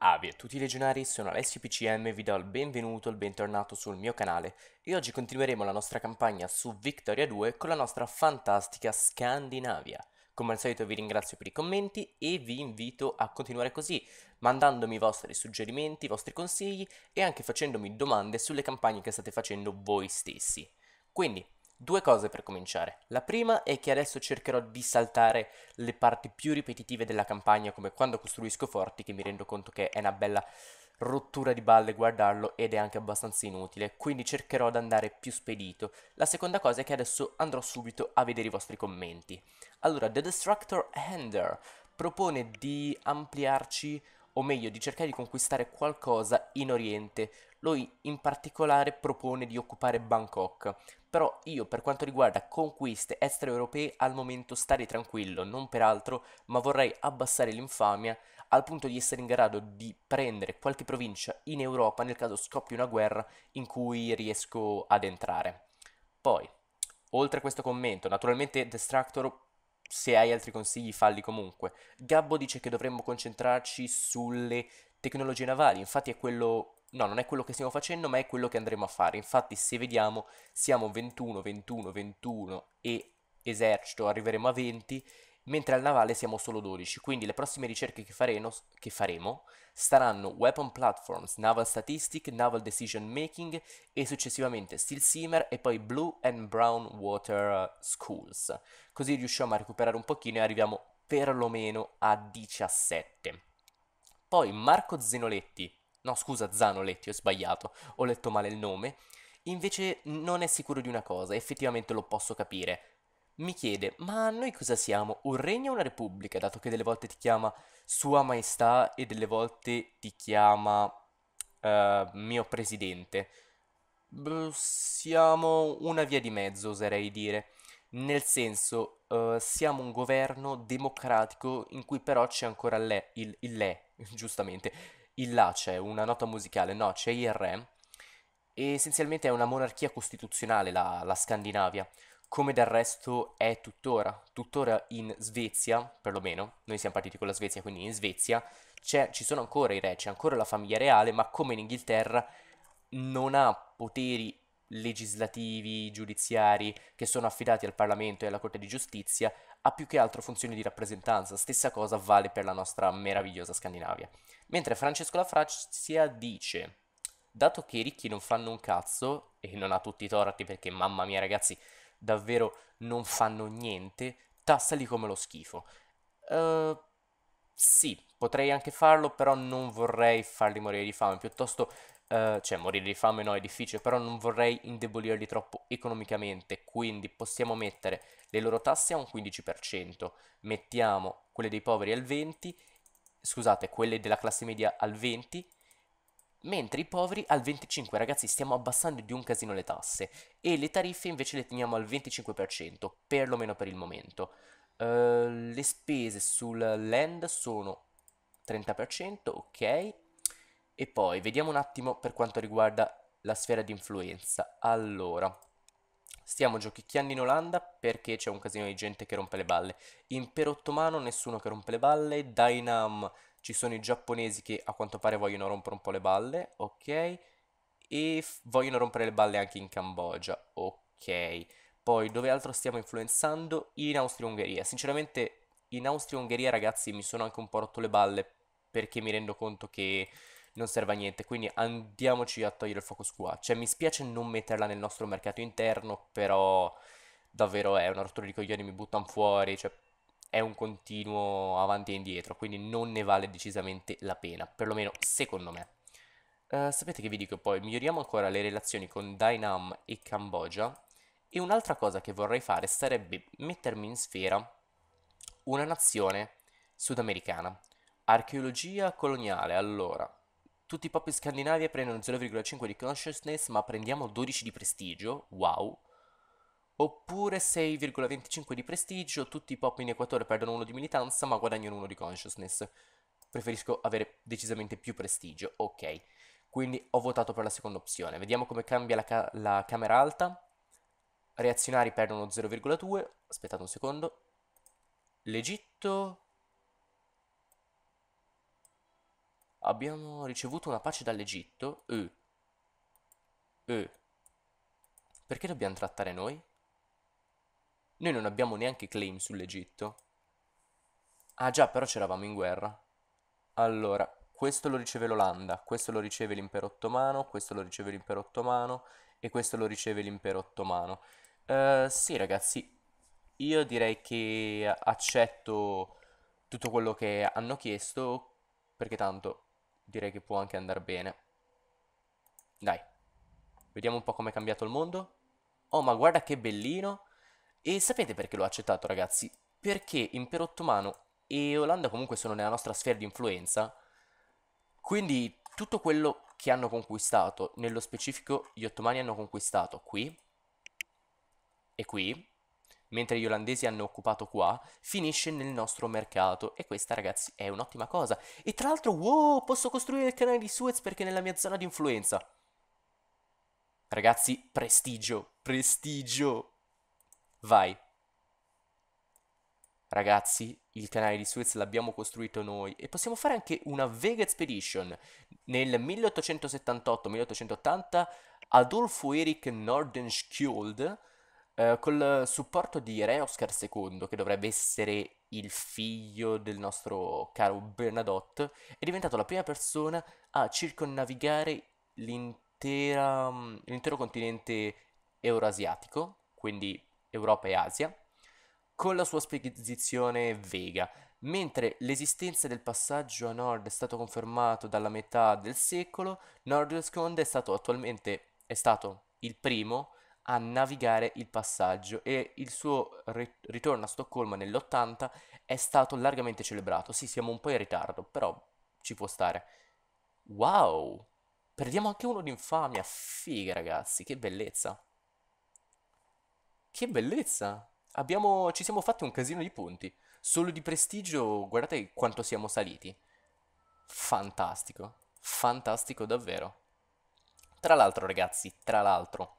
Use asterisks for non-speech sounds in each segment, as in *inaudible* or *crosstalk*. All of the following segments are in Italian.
Avi a tutti i legionari, sono Alessio PCM e vi do il benvenuto e il bentornato sul mio canale e oggi continueremo la nostra campagna su Victoria 2 con la nostra fantastica Scandinavia. Come al solito vi ringrazio per i commenti e vi invito a continuare così, mandandomi i vostri suggerimenti, i vostri consigli e anche facendomi domande sulle campagne che state facendo voi stessi. Quindi, Due cose per cominciare. La prima è che adesso cercherò di saltare le parti più ripetitive della campagna, come quando costruisco forti, che mi rendo conto che è una bella rottura di balle guardarlo ed è anche abbastanza inutile, quindi cercherò di andare più spedito. La seconda cosa è che adesso andrò subito a vedere i vostri commenti. Allora, The Destructor Hander propone di ampliarci, o meglio, di cercare di conquistare qualcosa in Oriente lui in particolare propone di occupare Bangkok, però io per quanto riguarda conquiste extraeuropee al momento starei tranquillo, non peraltro, ma vorrei abbassare l'infamia al punto di essere in grado di prendere qualche provincia in Europa nel caso scoppi una guerra in cui riesco ad entrare. Poi, oltre a questo commento, naturalmente Destructor se hai altri consigli falli comunque. Gabbo dice che dovremmo concentrarci sulle tecnologie navali, infatti è quello No, non è quello che stiamo facendo, ma è quello che andremo a fare. Infatti, se vediamo, siamo 21, 21, 21 e esercito arriveremo a 20, mentre al navale siamo solo 12. Quindi le prossime ricerche che faremo, che faremo saranno Weapon Platforms, Naval Statistic, Naval Decision Making e successivamente Steel Seamer e poi Blue and Brown Water uh, Schools. Così riusciamo a recuperare un pochino e arriviamo perlomeno a 17. Poi Marco Zenoletti No, scusa, Zanoletti, ho sbagliato, ho letto male il nome. Invece non è sicuro di una cosa, effettivamente lo posso capire. Mi chiede, ma noi cosa siamo? Un regno o una repubblica? Dato che delle volte ti chiama Sua Maestà e delle volte ti chiama uh, mio presidente. Beh, siamo una via di mezzo, oserei dire. Nel senso, uh, siamo un governo democratico in cui però c'è ancora le, il, il le, giustamente il La c'è una nota musicale, no, c'è il Re, e essenzialmente è una monarchia costituzionale la, la Scandinavia, come del resto è tuttora. Tuttora in Svezia, perlomeno, noi siamo partiti con la Svezia, quindi in Svezia ci sono ancora i re, c'è ancora la famiglia reale, ma come in Inghilterra non ha poteri legislativi, giudiziari che sono affidati al Parlamento e alla Corte di Giustizia ha più che altro funzioni di rappresentanza, stessa cosa vale per la nostra meravigliosa Scandinavia. Mentre Francesco La Frazia dice, dato che i ricchi non fanno un cazzo, e non ha tutti i torti perché mamma mia ragazzi, davvero non fanno niente, tassali come lo schifo. Uh, sì, potrei anche farlo, però non vorrei farli morire di fame, piuttosto eh, cioè morire di fame no è difficile, però non vorrei indebolirli troppo economicamente, quindi possiamo mettere le loro tasse a un 15%, mettiamo quelle dei poveri al 20%, scusate, quelle della classe media al 20%, mentre i poveri al 25%, ragazzi stiamo abbassando di un casino le tasse, e le tariffe invece le teniamo al 25%, perlomeno per il momento. Uh, le spese sul land sono 30%, ok, e poi vediamo un attimo per quanto riguarda la sfera di influenza. Allora, stiamo giochicchiando in Olanda perché c'è un casino di gente che rompe le balle. Impero ottomano, nessuno che rompe le balle. Dynam, ci sono i giapponesi che a quanto pare vogliono rompere un po' le balle, ok? E vogliono rompere le balle anche in Cambogia, ok? Poi dove altro stiamo influenzando? In Austria-Ungheria. Sinceramente in Austria-Ungheria ragazzi mi sono anche un po' rotto le balle perché mi rendo conto che non serve a niente, quindi andiamoci a togliere il focus qua. Cioè mi spiace non metterla nel nostro mercato interno, però davvero è una rottura di coglioni, mi buttano fuori, cioè è un continuo avanti e indietro, quindi non ne vale decisamente la pena, perlomeno secondo me. Uh, sapete che vi dico poi, miglioriamo ancora le relazioni con Dainam e Cambogia e un'altra cosa che vorrei fare sarebbe mettermi in sfera una nazione sudamericana. Archeologia coloniale, allora, tutti i pop in Scandinavia prendono 0,5 di consciousness, ma prendiamo 12 di prestigio. Wow. Oppure 6,25 di prestigio, tutti i pop in Equatore perdono 1 di militanza, ma guadagnano 1 di consciousness. Preferisco avere decisamente più prestigio, ok. Quindi ho votato per la seconda opzione. Vediamo come cambia la, ca- la camera alta. Reazionari perdono 0,2. Aspettate un secondo. L'Egitto abbiamo ricevuto una pace dall'Egitto, e, e, perché dobbiamo trattare noi? Noi non abbiamo neanche claim sull'Egitto. Ah già, però c'eravamo in guerra. Allora, questo lo riceve l'Olanda, questo lo riceve l'impero ottomano, questo lo riceve l'impero ottomano e questo lo riceve l'impero ottomano. Uh, sì ragazzi, io direi che accetto tutto quello che hanno chiesto perché tanto direi che può anche andare bene. Dai, vediamo un po' com'è cambiato il mondo. Oh, ma guarda che bellino! E sapete perché l'ho accettato, ragazzi? Perché Impero Ottomano e Olanda comunque sono nella nostra sfera di influenza, quindi tutto quello che hanno conquistato, nello specifico gli ottomani hanno conquistato qui e qui, mentre gli olandesi hanno occupato qua, finisce nel nostro mercato. E questa, ragazzi, è un'ottima cosa. E tra l'altro, wow, posso costruire il canale di Suez perché è nella mia zona di influenza. Ragazzi, prestigio, prestigio. Vai. Ragazzi, il canale di Suez l'abbiamo costruito noi e possiamo fare anche una Vega Expedition. Nel 1878-1880 Adolfo Erich Nordenskjold, eh, col supporto di Re Oscar II, che dovrebbe essere il figlio del nostro caro Bernadotte, è diventato la prima persona a circonnavigare l'intera, mm, l'intero continente eurasiatico, quindi Europa e Asia, con la sua spedizione Vega. Mentre l'esistenza del passaggio a nord è stato confermato dalla metà del secolo, Nordescond è stato attualmente è stato il primo a navigare il passaggio e il suo ritorno a Stoccolma nell'80 è stato largamente celebrato. Sì, siamo un po' in ritardo, però ci può stare. Wow! Perdiamo anche uno d'infamia. Figa, ragazzi, che bellezza. Che bellezza! Abbiamo... ci siamo fatti un casino di punti. Solo di prestigio, guardate quanto siamo saliti. Fantastico. Fantastico davvero. Tra l'altro, ragazzi, tra l'altro,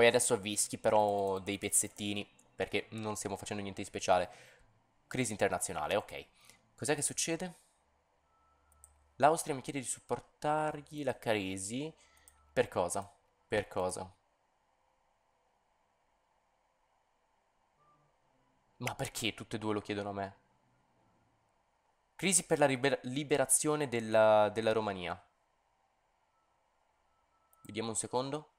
poi adesso avvischi però dei pezzettini perché non stiamo facendo niente di speciale. Crisi internazionale, ok. Cos'è che succede? L'Austria mi chiede di supportargli la crisi. Per cosa? Per cosa? Ma perché tutte e due lo chiedono a me? Crisi per la liberazione della, della Romania. Vediamo un secondo.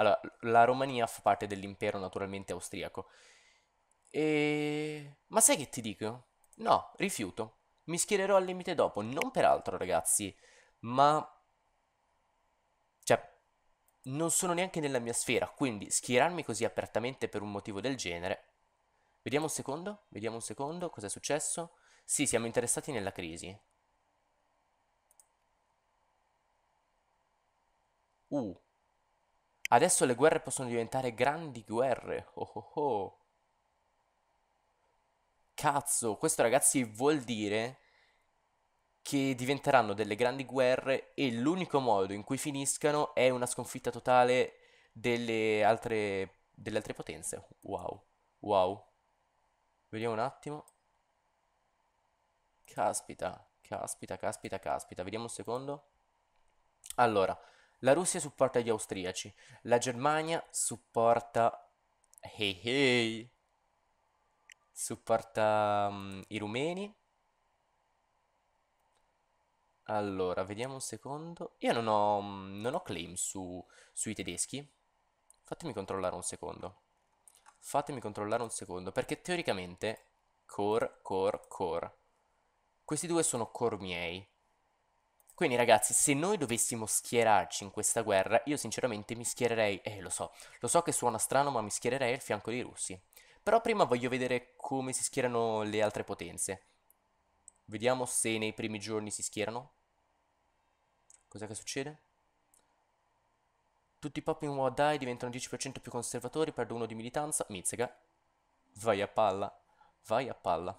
Allora, la Romania fa parte dell'impero naturalmente austriaco. E... Ma sai che ti dico? No, rifiuto. Mi schiererò al limite dopo, non per altro ragazzi, ma... Cioè, non sono neanche nella mia sfera, quindi schierarmi così apertamente per un motivo del genere... Vediamo un secondo, vediamo un secondo, cos'è successo? Sì, siamo interessati nella crisi. Uh, Adesso le guerre possono diventare grandi guerre. Oh oh oh. Cazzo, questo ragazzi vuol dire che diventeranno delle grandi guerre e l'unico modo in cui finiscano è una sconfitta totale delle altre, delle altre potenze. Wow, wow. Vediamo un attimo. Caspita, caspita, caspita, caspita. Vediamo un secondo. Allora, la Russia supporta gli austriaci, la Germania supporta... Hey hey! Supporta um, i rumeni. Allora, vediamo un secondo. Io non ho, mm, non ho claim su, sui tedeschi. Fatemi controllare un secondo. Fatemi controllare un secondo, perché teoricamente... Core, core, core. Questi due sono core miei. Quindi ragazzi, se noi dovessimo schierarci in questa guerra, io sinceramente mi schiererei, eh lo so, lo so che suona strano, ma mi schiererei al fianco dei russi. Però prima voglio vedere come si schierano le altre potenze. Vediamo se nei primi giorni si schierano. Cos'è che succede? Tutti i pop in Wadai diventano 10% più conservatori, perdo uno di militanza. Mizzega. Vai a palla. Vai a palla.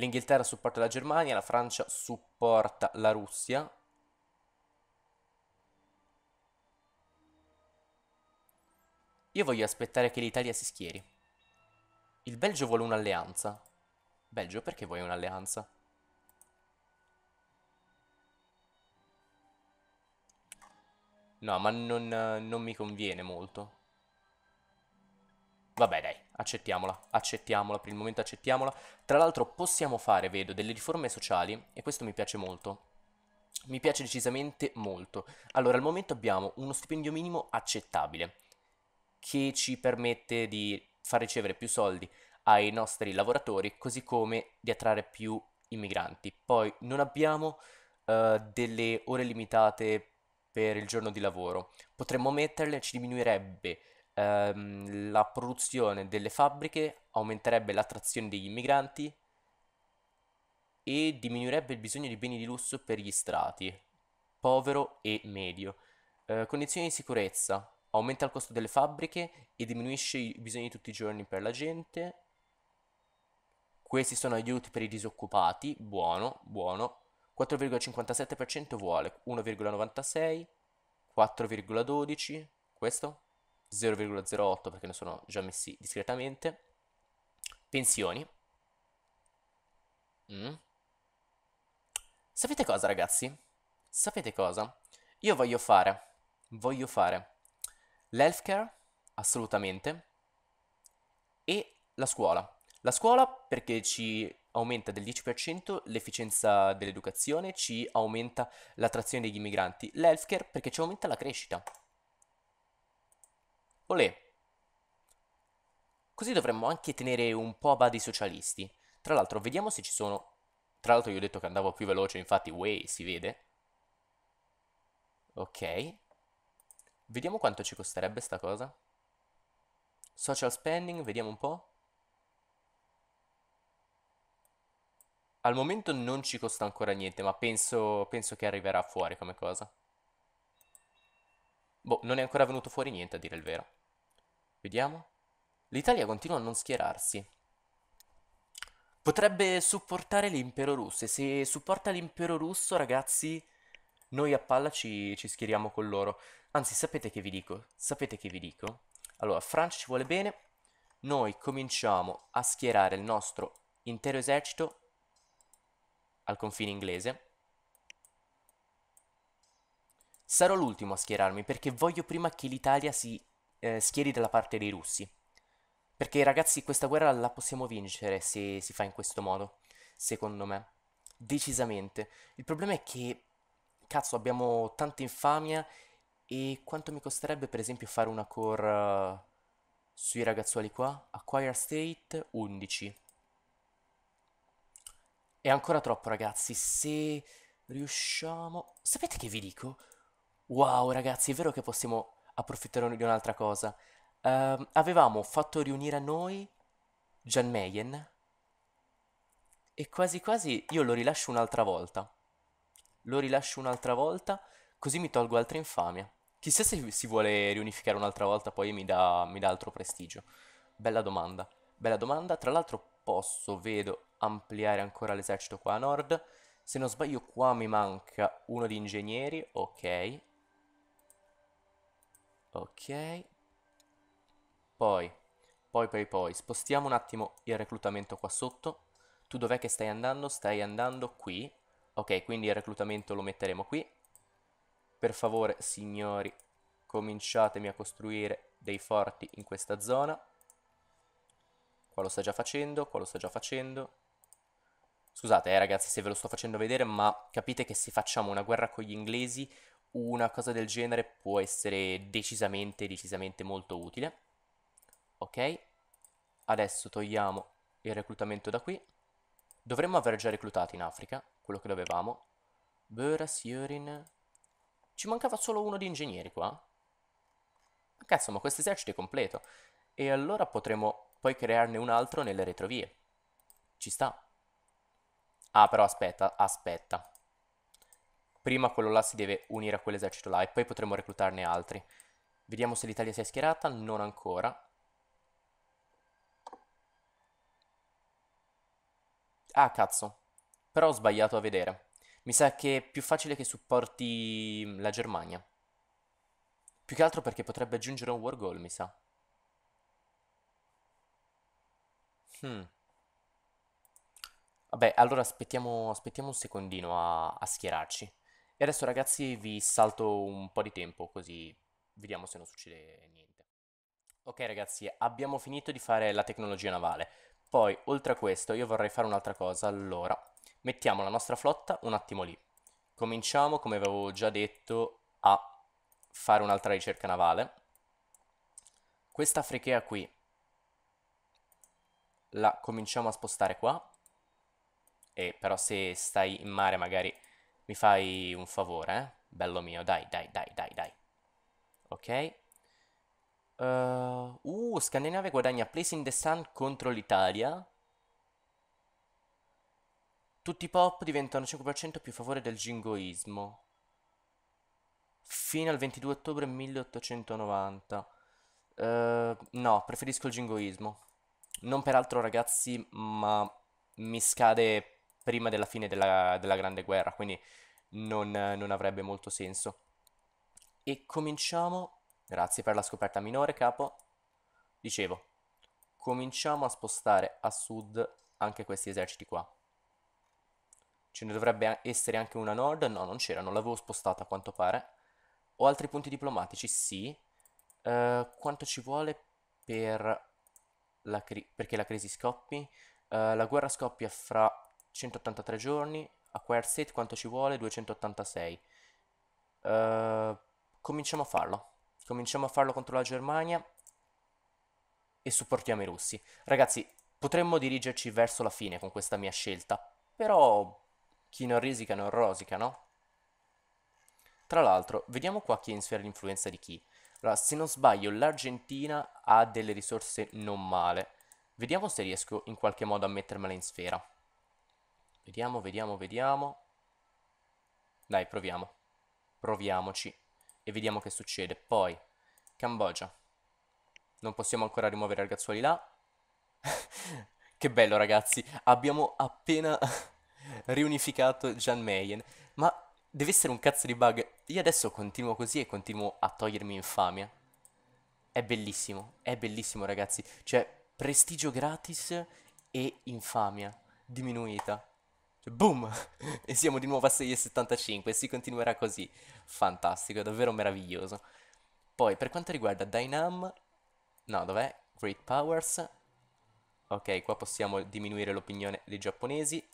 L'Inghilterra supporta la Germania, la Francia supporta la Russia. Io voglio aspettare che l'Italia si schieri. Il Belgio vuole un'alleanza. Belgio, perché vuoi un'alleanza? No, ma non, non mi conviene molto. Vabbè dai, accettiamola, accettiamola, per il momento accettiamola. Tra l'altro possiamo fare, vedo, delle riforme sociali e questo mi piace molto. Mi piace decisamente molto. Allora, al momento abbiamo uno stipendio minimo accettabile che ci permette di far ricevere più soldi ai nostri lavoratori, così come di attrarre più immigranti. Poi non abbiamo uh, delle ore limitate per il giorno di lavoro. Potremmo metterle, ci diminuirebbe ehm, la produzione delle fabbriche aumenterebbe l'attrazione degli immigranti e diminuirebbe il bisogno di beni di lusso per gli strati povero e medio. Eh, condizioni di sicurezza. Aumenta il costo delle fabbriche e diminuisce i bisogni di tutti i giorni per la gente. Questi sono aiuti per i disoccupati. Buono, buono. 4,57% vuole 1,96, 4,12, questo 0,08 perché ne sono già messi discretamente. Pensioni. Mm. Sapete cosa, ragazzi? Sapete cosa? Io voglio fare, voglio fare l'healthcare, assolutamente, e la scuola. La scuola perché ci aumenta del 10% l'efficienza dell'educazione, ci aumenta l'attrazione degli immigranti. L'healthcare perché ci aumenta la crescita. Olè. Così dovremmo anche tenere un po' a bada i socialisti. Tra l'altro, vediamo se ci sono... Tra l'altro io ho detto che andavo più veloce, infatti, way, si vede. Ok. Vediamo quanto ci costerebbe sta cosa. Social spending, vediamo un po'. Al momento non ci costa ancora niente, ma penso, penso che arriverà fuori come cosa. Boh, non è ancora venuto fuori niente a dire il vero. Vediamo. L'Italia continua a non schierarsi. Potrebbe supportare l'impero russo. E se supporta l'impero russo, ragazzi, noi a palla ci, ci schieriamo con loro. Anzi, sapete che vi dico? Sapete che vi dico? Allora, Francia ci vuole bene. Noi cominciamo a schierare il nostro intero esercito al confine inglese. Sarò l'ultimo a schierarmi perché voglio prima che l'Italia si eh, schieri dalla parte dei russi. Perché ragazzi, questa guerra la possiamo vincere se si fa in questo modo, secondo me. Decisamente. Il problema è che, cazzo, abbiamo tanta infamia e quanto mi costerebbe per esempio fare una core uh, sui ragazzuoli qua? Acquire State 11. È ancora troppo ragazzi, se riusciamo... Sapete che vi dico? Wow ragazzi, è vero che possiamo approfitterò di un'altra cosa. Uh, avevamo fatto riunire a noi Jan Mayen e quasi quasi io lo rilascio un'altra volta. Lo rilascio un'altra volta così mi tolgo altra infamia. Chissà se si vuole riunificare un'altra volta poi mi dà, mi dà altro prestigio. Bella domanda, bella domanda. Tra l'altro posso, vedo, ampliare ancora l'esercito qua a nord. Se non sbaglio qua mi manca uno di ingegneri, ok, Ok. Poi, poi, poi, poi, spostiamo un attimo il reclutamento qua sotto. Tu dov'è che stai andando? Stai andando qui. Ok, quindi il reclutamento lo metteremo qui. Per favore, signori, cominciatemi a costruire dei forti in questa zona. Qua lo sta già facendo, qua lo sta già facendo. Scusate eh, ragazzi se ve lo sto facendo vedere ma capite che se facciamo una guerra con gli inglesi una cosa del genere può essere decisamente, decisamente molto utile. Ok, adesso togliamo il reclutamento da qui. Dovremmo aver già reclutato in Africa, quello che dovevamo. Buras, Yurin... Ci mancava solo uno di ingegneri qua. Ma cazzo, ma questo esercito è completo. E allora potremo poi crearne un altro nelle retrovie. Ci sta. Ah, però aspetta, aspetta prima quello là si deve unire a quell'esercito là e poi potremo reclutarne altri. Vediamo se l'Italia si è schierata, non ancora. Ah, cazzo. Però ho sbagliato a vedere. Mi sa che è più facile che supporti mm, la Germania. Più che altro perché potrebbe aggiungere un war goal, mi sa. Hmm. Vabbè, allora aspettiamo, aspettiamo un secondino a, a schierarci. E adesso ragazzi vi salto un po' di tempo così vediamo se non succede niente. Ok ragazzi, abbiamo finito di fare la tecnologia navale. Poi, oltre a questo, io vorrei fare un'altra cosa. Allora, mettiamo la nostra flotta un attimo lì. Cominciamo, come avevo già detto, a fare un'altra ricerca navale. Questa frichea qui la cominciamo a spostare qua. E però se stai in mare magari mi fai un favore, eh? Bello mio, dai, dai, dai, dai, dai. Ok? Uh, uh Scandinavia guadagna Place in the Sun contro l'Italia. Tutti i pop diventano 5% più a favore del jingoismo. Fino al 22 ottobre 1890. Uh, eh, no, preferisco il jingoismo. Non per altro ragazzi, ma mi scade prima della fine della, della Grande Guerra, quindi non, non, avrebbe molto senso. E cominciamo, grazie per la scoperta minore capo, dicevo, cominciamo a spostare a sud anche questi eserciti qua. Ce ne dovrebbe essere anche una a nord? No, non c'era, non l'avevo spostata a quanto pare. Ho altri punti diplomatici? Sì. Uh, quanto ci vuole per la perché la crisi scoppi? Uh, la guerra scoppia fra 183 giorni, a state quanto ci vuole? 286. Uh, ehm, cominciamo a farlo. Cominciamo a farlo contro la Germania e supportiamo i russi. Ragazzi, potremmo dirigerci verso la fine con questa mia scelta, però chi non risica non rosica, no? Tra l'altro, vediamo qua chi è in sfera l'influenza di chi. Allora, se non sbaglio, l'Argentina ha delle risorse non male. Vediamo se riesco in qualche modo a mettermela in sfera. Vediamo, vediamo, vediamo. Dai, proviamo. Proviamoci. E vediamo che succede. Poi, Cambogia. Non possiamo ancora rimuovere i ragazzuoli là. *laughs* che bello, ragazzi. Abbiamo appena *laughs* riunificato Jan Mayen. Ma deve essere un cazzo di bug. Io adesso continuo così e continuo a togliermi infamia. È bellissimo, è bellissimo ragazzi. Cioè, prestigio gratis e infamia diminuita. Cioè, boom! *laughs* e siamo di nuovo a 6,75 e si continuerà così. Fantastico, davvero meraviglioso. Poi, per quanto riguarda Dynam... No, dov'è? Great Powers. Ok, qua possiamo diminuire l'opinione dei giapponesi.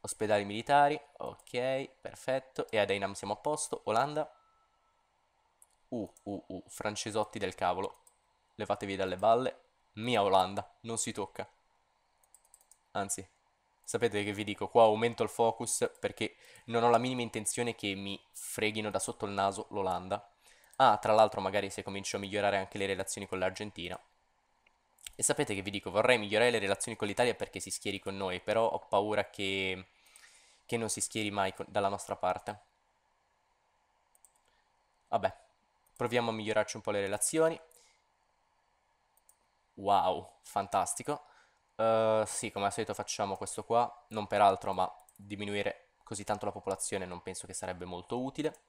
Ospedali militari. Ok, perfetto. E a Dynam siamo a posto. Olanda. Uh, uh, uh, francesotti del cavolo. Levatevi dalle balle. Mia Olanda, non si tocca. Anzi, Sapete che vi dico, qua aumento il focus perché non ho la minima intenzione che mi freghino da sotto il naso l'Olanda. Ah, tra l'altro magari se comincio a migliorare anche le relazioni con l'Argentina. E sapete che vi dico, vorrei migliorare le relazioni con l'Italia perché si schieri con noi, però ho paura che, che non si schieri mai con, dalla nostra parte. Vabbè, proviamo a migliorarci un po' le relazioni. Wow, fantastico. Eh, sì, come al solito facciamo questo qua, non per altro, ma diminuire così tanto la popolazione non penso che sarebbe molto utile.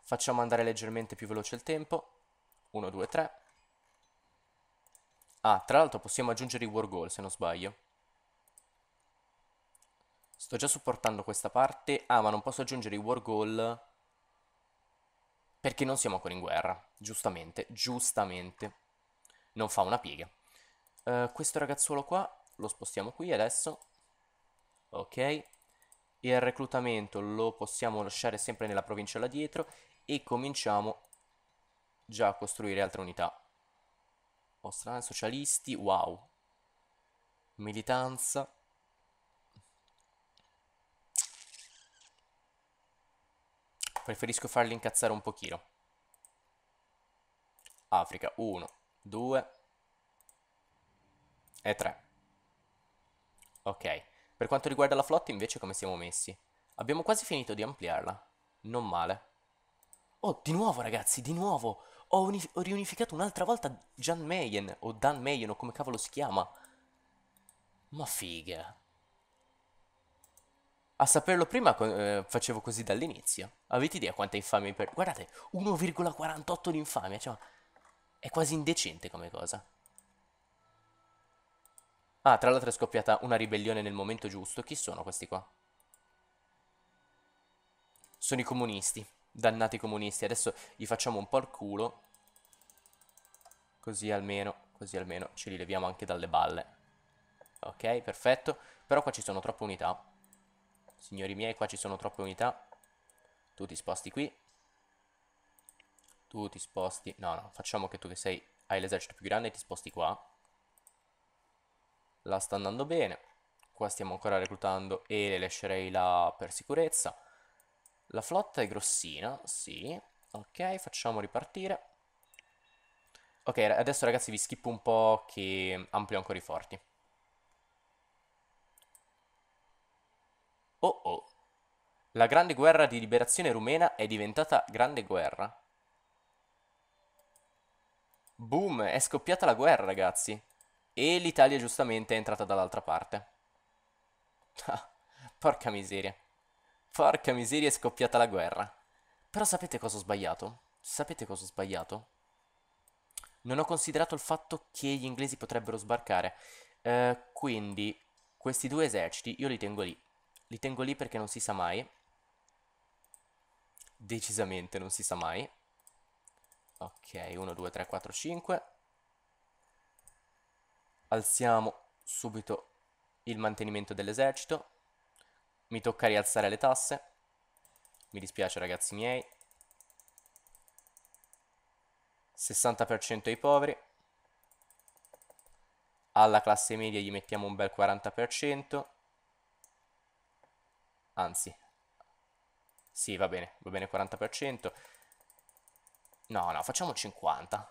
Facciamo andare leggermente più veloce il tempo. 1, 2, 3. Ah, tra l'altro possiamo aggiungere i war goal, se non sbaglio. Sto già supportando questa parte. Ah, ma non posso aggiungere i war goal perché non siamo ancora in guerra. Giustamente, giustamente. Non fa una piega uh, questo ragazzuolo qua lo spostiamo qui adesso. Ok. Il reclutamento lo possiamo lasciare sempre nella provincia là dietro e cominciamo già a costruire altre unità. Ostrani, socialisti, wow. Militanza. Preferisco farli incazzare un pochino. Africa, 1, 2, e 3. Ok, per quanto riguarda la flotta invece come siamo messi? Abbiamo quasi finito di ampliarla, non male. Oh, di nuovo ragazzi, di nuovo! Ho, ho riunificato un'altra volta Jan Mayen, o Dan Mayen, o come cavolo si chiama. Ma figa. A saperlo prima eh, facevo così dall'inizio. Avete idea quanta infamia per... Guardate, 1,48 di infamia, cioè... È quasi indecente come cosa. Ah, tra l'altro è scoppiata una ribellione nel momento giusto. Chi sono questi qua? Sono i comunisti. Dannati comunisti. Adesso gli facciamo un po' il culo. Così almeno, così almeno ce li leviamo anche dalle balle. Ok, perfetto. Però qua ci sono troppe unità. Signori miei, qua ci sono troppe unità. Tu ti sposti qui. Tu ti sposti... No, no, facciamo che tu che sei... Hai l'esercito più grande e ti sposti qua la sta andando bene. Qua stiamo ancora reclutando e le lascerei là per sicurezza. La flotta è grossina, sì. Ok, facciamo ripartire. Ok, adesso ragazzi vi skip un po' che amplio ancora i forti. Oh oh. La grande guerra di liberazione rumena è diventata grande guerra. Boom, è scoppiata la guerra, ragazzi. E l'Italia giustamente è entrata dall'altra parte. Ah, porca miseria. Porca miseria è scoppiata la guerra. Però sapete cosa ho sbagliato? Sapete cosa ho sbagliato? Non ho considerato il fatto che gli inglesi potrebbero sbarcare. Eh, quindi questi due eserciti io li tengo lì. Li tengo lì perché non si sa mai. Decisamente non si sa mai. Ok, 1, 2, 3, 4, 5 alziamo subito il mantenimento dell'esercito, mi tocca rialzare le tasse, mi dispiace ragazzi miei, 60% ai poveri, alla classe media gli mettiamo un bel 40%, anzi, sì va bene, va bene 40%, no no facciamo 50%,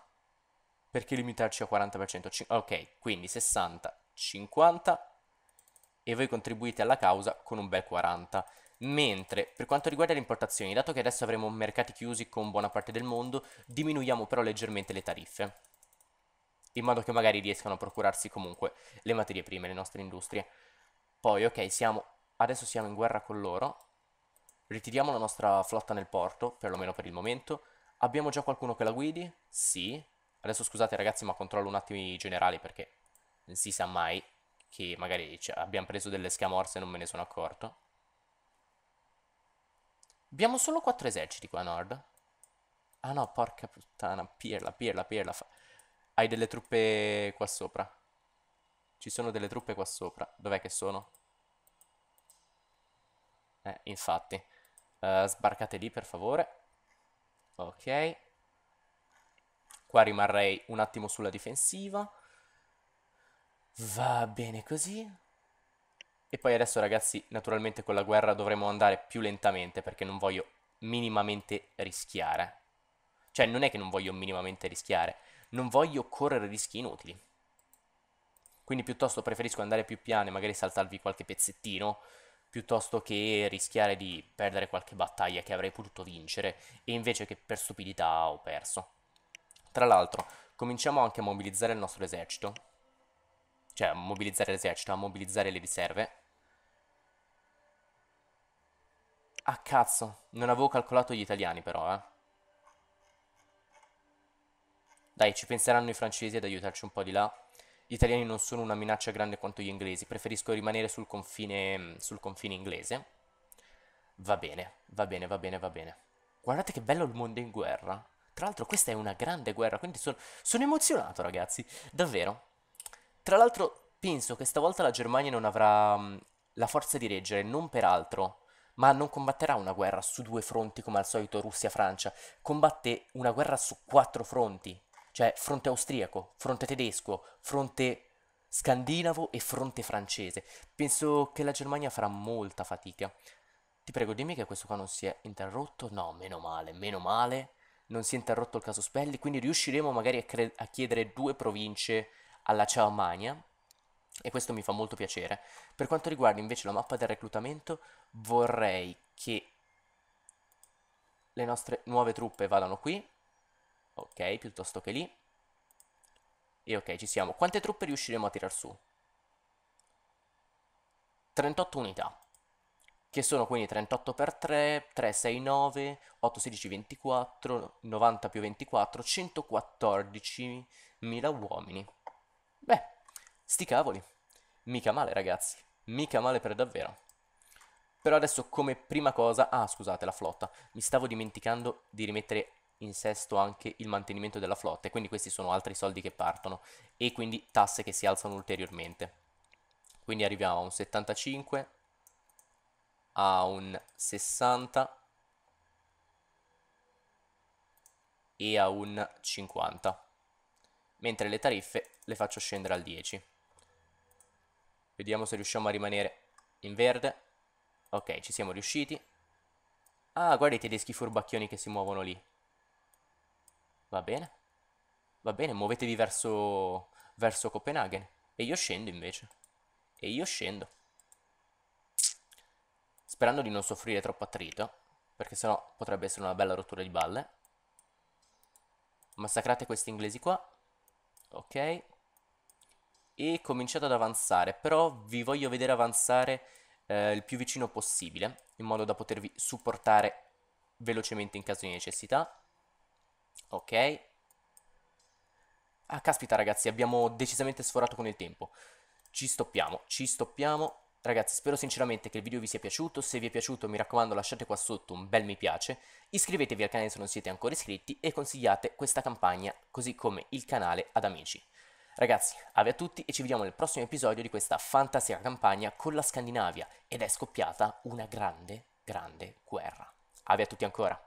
perché limitarci a 40%? ok, quindi 60, 50 e voi contribuite alla causa con un bel 40%. Mentre per quanto riguarda le importazioni, dato che adesso avremo mercati chiusi con buona parte del mondo, diminuiamo però leggermente le tariffe, in modo che magari riescano a procurarsi comunque le materie prime, le nostre industrie. Poi, ok, siamo, adesso siamo in guerra con loro, ritiriamo la nostra flotta nel porto, perlomeno per il momento. Abbiamo già qualcuno che la guidi? Sì. Adesso scusate ragazzi ma controllo un attimo i generali perché non si sa mai che magari cioè, abbiamo preso delle scamorse e non me ne sono accorto. Abbiamo solo quattro eserciti qua a nord. Ah no, porca puttana, pirla, pirla, pirla. Hai delle truppe qua sopra. Ci sono delle truppe qua sopra. Dov'è che sono? Eh, infatti. Uh, sbarcate lì per favore. Ok. Qua rimarrei un attimo sulla difensiva. Va bene così. E poi adesso ragazzi, naturalmente con la guerra dovremo andare più lentamente perché non voglio minimamente rischiare. Cioè non è che non voglio minimamente rischiare, non voglio correre rischi inutili. Quindi piuttosto preferisco andare più piano e magari saltarvi qualche pezzettino, piuttosto che rischiare di perdere qualche battaglia che avrei potuto vincere e invece che per stupidità ho perso. Tra l'altro, cominciamo anche a mobilizzare il nostro esercito. Cioè, a mobilizzare l'esercito, a mobilizzare le riserve. Ah, cazzo. Non avevo calcolato gli italiani, però, eh. Dai, ci penseranno i francesi ad aiutarci un po' di là. Gli italiani non sono una minaccia grande quanto gli inglesi. Preferisco rimanere sul confine, sul confine inglese. Va bene, va bene, va bene, va bene. Guardate che bello il mondo in guerra. Tra l'altro questa è una grande guerra, quindi sono, sono emozionato ragazzi, davvero. Tra l'altro penso che stavolta la Germania non avrà mm, la forza di reggere, non per altro, ma non combatterà una guerra su due fronti come al solito Russia-Francia, combatte una guerra su quattro fronti, cioè fronte austriaco, fronte tedesco, fronte scandinavo e fronte francese. Penso che la Germania farà molta fatica. Ti prego, dimmi che questo qua non si è interrotto. No, meno male, meno male non si è interrotto il caso Spelli, quindi riusciremo magari a, cre- a chiedere due province alla Ciaomania e questo mi fa molto piacere. Per quanto riguarda invece la mappa del reclutamento, vorrei che le nostre nuove truppe vadano qui, ok, piuttosto che lì. E ok, ci siamo. Quante truppe riusciremo a tirar su? 38 unità che sono quindi 38 x 3, 3, 6, 9, 8, 16, 24, 90 più 24, 114.000 uomini. Beh, sti cavoli, mica male ragazzi, mica male per davvero. Però adesso come prima cosa, ah scusate la flotta, mi stavo dimenticando di rimettere in sesto anche il mantenimento della flotta e quindi questi sono altri soldi che partono e quindi tasse che si alzano ulteriormente. Quindi arriviamo a un 75, a un 60 e a un 50 mentre le tariffe le faccio scendere al 10 vediamo se riusciamo a rimanere in verde ok ci siamo riusciti ah guarda i tedeschi furbacchioni che si muovono lì va bene va bene muovetevi verso verso Copenaghen e io scendo invece e io scendo sperando di non soffrire troppo attrito, perché sennò potrebbe essere una bella rottura di balle. Massacrate questi inglesi qua. Ok. E cominciate ad avanzare, però vi voglio vedere avanzare eh, il più vicino possibile, in modo da potervi supportare velocemente in caso di necessità. Ok. Ah, caspita ragazzi, abbiamo decisamente sforato con il tempo. Ci stoppiamo, ci stoppiamo. Ragazzi spero sinceramente che il video vi sia piaciuto, se vi è piaciuto mi raccomando lasciate qua sotto un bel mi piace, iscrivetevi al canale se non siete ancora iscritti e consigliate questa campagna così come il canale ad amici. Ragazzi, ave a tutti e ci vediamo nel prossimo episodio di questa fantastica campagna con la Scandinavia ed è scoppiata una grande, grande guerra. Ave a tutti ancora!